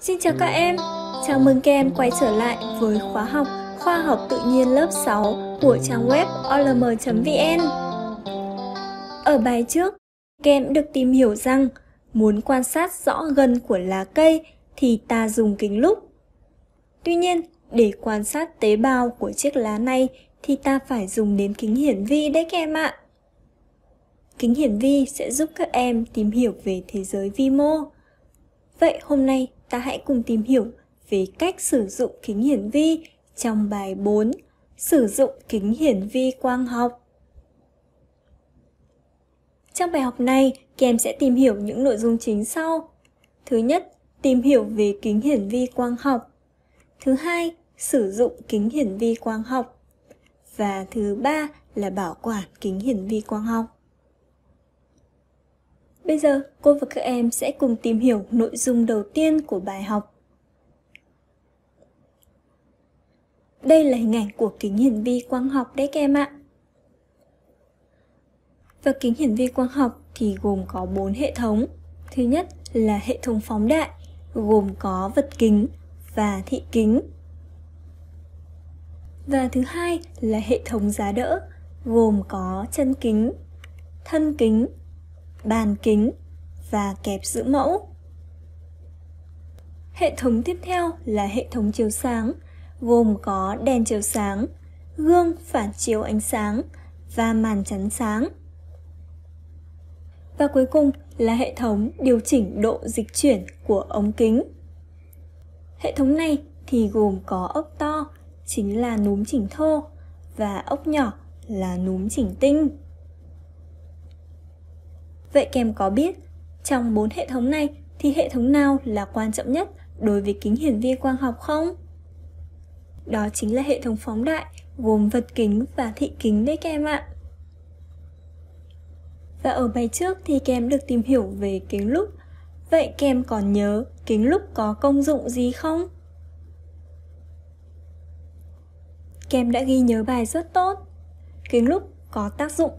Xin chào các em, chào mừng các em quay trở lại với khóa học Khoa học tự nhiên lớp 6 của trang web olm.vn Ở bài trước, các em được tìm hiểu rằng muốn quan sát rõ gần của lá cây thì ta dùng kính lúp. Tuy nhiên, để quan sát tế bào của chiếc lá này thì ta phải dùng đến kính hiển vi đấy các em ạ. Kính hiển vi sẽ giúp các em tìm hiểu về thế giới vi mô. Vậy hôm nay ta hãy cùng tìm hiểu về cách sử dụng kính hiển vi trong bài 4 Sử dụng kính hiển vi quang học. Trong bài học này, kèm sẽ tìm hiểu những nội dung chính sau. Thứ nhất, tìm hiểu về kính hiển vi quang học. Thứ hai, sử dụng kính hiển vi quang học. Và thứ ba là bảo quản kính hiển vi quang học. Bây giờ, cô và các em sẽ cùng tìm hiểu nội dung đầu tiên của bài học. Đây là hình ảnh của kính hiển vi quang học đấy các em ạ. Và kính hiển vi quang học thì gồm có 4 hệ thống. Thứ nhất là hệ thống phóng đại, gồm có vật kính và thị kính. Và thứ hai là hệ thống giá đỡ, gồm có chân kính, thân kính bàn kính và kẹp giữ mẫu. Hệ thống tiếp theo là hệ thống chiếu sáng, gồm có đèn chiếu sáng, gương phản chiếu ánh sáng và màn chắn sáng. Và cuối cùng là hệ thống điều chỉnh độ dịch chuyển của ống kính. Hệ thống này thì gồm có ốc to chính là núm chỉnh thô và ốc nhỏ là núm chỉnh tinh. Vậy kèm có biết, trong bốn hệ thống này thì hệ thống nào là quan trọng nhất đối với kính hiển vi quang học không? Đó chính là hệ thống phóng đại gồm vật kính và thị kính đấy các em ạ. Và ở bài trước thì các được tìm hiểu về kính lúp. Vậy các còn nhớ kính lúp có công dụng gì không? Các đã ghi nhớ bài rất tốt. Kính lúp có tác dụng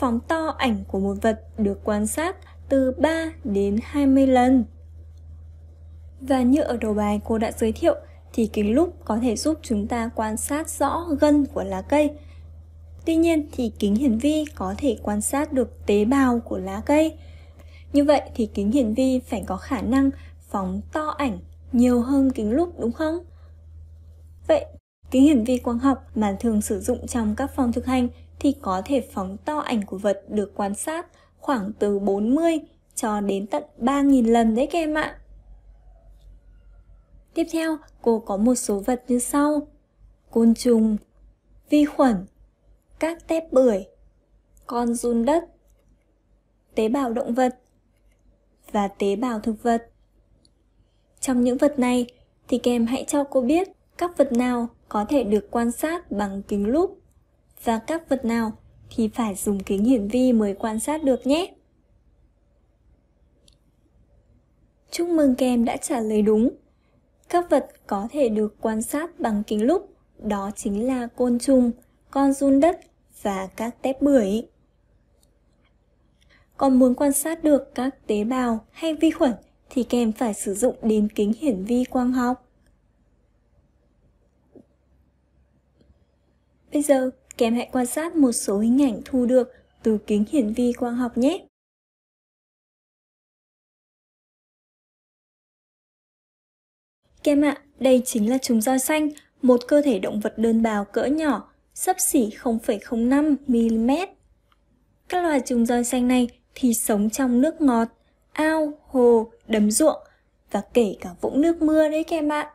phóng to ảnh của một vật được quan sát từ 3 đến 20 lần. Và như ở đầu bài cô đã giới thiệu thì kính lúp có thể giúp chúng ta quan sát rõ gân của lá cây. Tuy nhiên thì kính hiển vi có thể quan sát được tế bào của lá cây. Như vậy thì kính hiển vi phải có khả năng phóng to ảnh nhiều hơn kính lúp đúng không? Vậy, kính hiển vi quang học mà thường sử dụng trong các phòng thực hành thì có thể phóng to ảnh của vật được quan sát khoảng từ 40 cho đến tận 3.000 lần đấy các em ạ. Tiếp theo, cô có một số vật như sau. Côn trùng, vi khuẩn, các tép bưởi, con run đất, tế bào động vật và tế bào thực vật. Trong những vật này thì kèm hãy cho cô biết các vật nào có thể được quan sát bằng kính lúp và các vật nào thì phải dùng kính hiển vi mới quan sát được nhé. Chúc mừng các em đã trả lời đúng. Các vật có thể được quan sát bằng kính lúp, đó chính là côn trùng, con run đất và các tép bưởi. Còn muốn quan sát được các tế bào hay vi khuẩn thì các em phải sử dụng đến kính hiển vi quang học. Bây giờ kèm hãy quan sát một số hình ảnh thu được từ kính hiển vi quang học nhé. Kem ạ, à, đây chính là trùng roi xanh, một cơ thể động vật đơn bào cỡ nhỏ, sấp xỉ 0,05mm. Các loài trùng roi xanh này thì sống trong nước ngọt, ao, hồ, đầm ruộng và kể cả vũng nước mưa đấy kem ạ. À.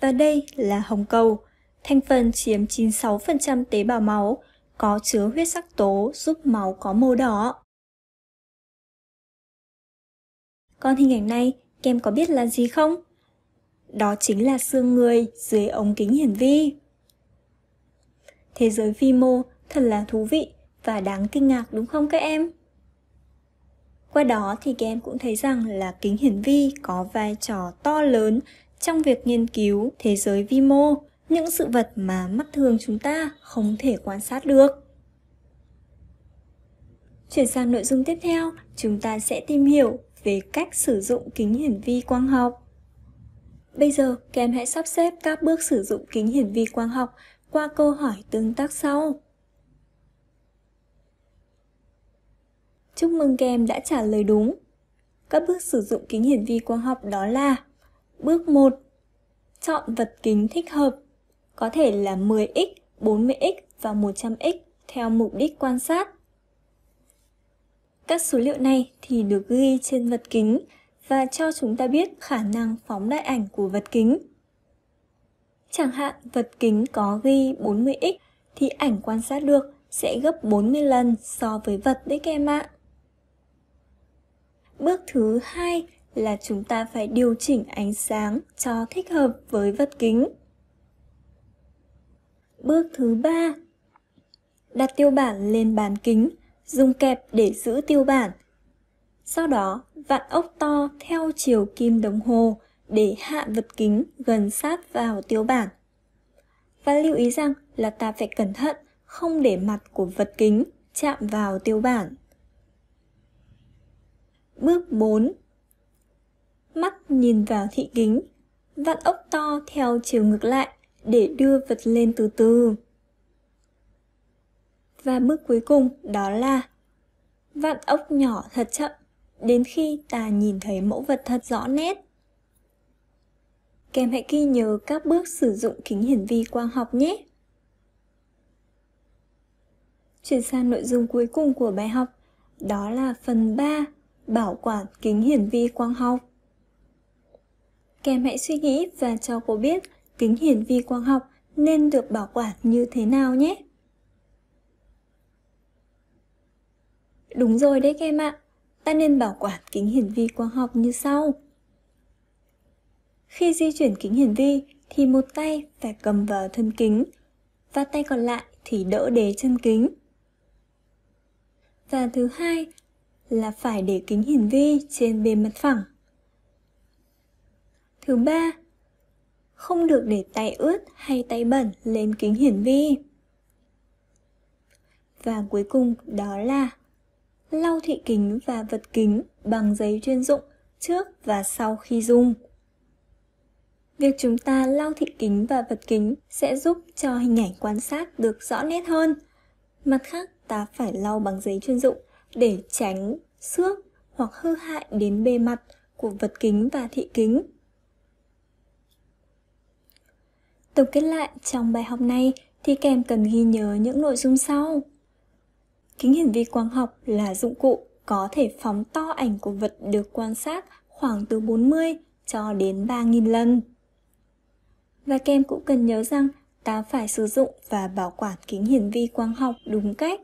Và đây là hồng cầu, Thành phần chiếm 96% tế bào máu, có chứa huyết sắc tố giúp máu có màu đỏ. Còn hình ảnh này, kem có biết là gì không? Đó chính là xương người dưới ống kính hiển vi. Thế giới vi mô thật là thú vị và đáng kinh ngạc đúng không các em? Qua đó thì các em cũng thấy rằng là kính hiển vi có vai trò to lớn trong việc nghiên cứu thế giới vi mô những sự vật mà mắt thường chúng ta không thể quan sát được chuyển sang nội dung tiếp theo chúng ta sẽ tìm hiểu về cách sử dụng kính hiển vi quang học bây giờ các em hãy sắp xếp các bước sử dụng kính hiển vi quang học qua câu hỏi tương tác sau Chúc mừng các em đã trả lời đúng. Các bước sử dụng kính hiển vi quang học đó là Bước 1. Chọn vật kính thích hợp có thể là 10x, 40x và 100x theo mục đích quan sát. Các số liệu này thì được ghi trên vật kính và cho chúng ta biết khả năng phóng đại ảnh của vật kính. Chẳng hạn vật kính có ghi 40x thì ảnh quan sát được sẽ gấp 40 lần so với vật đấy các em ạ. Bước thứ hai là chúng ta phải điều chỉnh ánh sáng cho thích hợp với vật kính. Bước thứ 3 Đặt tiêu bản lên bàn kính, dùng kẹp để giữ tiêu bản. Sau đó, vặn ốc to theo chiều kim đồng hồ để hạ vật kính gần sát vào tiêu bản. Và lưu ý rằng là ta phải cẩn thận không để mặt của vật kính chạm vào tiêu bản. Bước 4 Mắt nhìn vào thị kính, vặn ốc to theo chiều ngược lại để đưa vật lên từ từ. Và bước cuối cùng đó là vặn ốc nhỏ thật chậm đến khi ta nhìn thấy mẫu vật thật rõ nét. Kèm hãy ghi nhớ các bước sử dụng kính hiển vi quang học nhé. Chuyển sang nội dung cuối cùng của bài học, đó là phần 3, bảo quản kính hiển vi quang học. Kèm hãy suy nghĩ và cho cô biết kính hiển vi quang học nên được bảo quản như thế nào nhé. Đúng rồi đấy các em ạ, ta nên bảo quản kính hiển vi quang học như sau. Khi di chuyển kính hiển vi thì một tay phải cầm vào thân kính và tay còn lại thì đỡ đế chân kính. Và thứ hai là phải để kính hiển vi trên bề mặt phẳng. Thứ ba không được để tay ướt hay tay bẩn lên kính hiển vi. Và cuối cùng đó là lau thị kính và vật kính bằng giấy chuyên dụng trước và sau khi dùng. Việc chúng ta lau thị kính và vật kính sẽ giúp cho hình ảnh quan sát được rõ nét hơn. Mặt khác, ta phải lau bằng giấy chuyên dụng để tránh xước hoặc hư hại đến bề mặt của vật kính và thị kính. Tổng kết lại trong bài học này thì các cần ghi nhớ những nội dung sau. Kính hiển vi quang học là dụng cụ có thể phóng to ảnh của vật được quan sát khoảng từ 40 cho đến 3.000 lần. Và kem cũng cần nhớ rằng ta phải sử dụng và bảo quản kính hiển vi quang học đúng cách.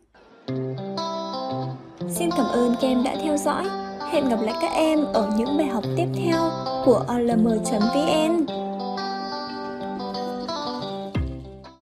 Xin cảm ơn kem đã theo dõi. Hẹn gặp lại các em ở những bài học tiếp theo của olm.vn.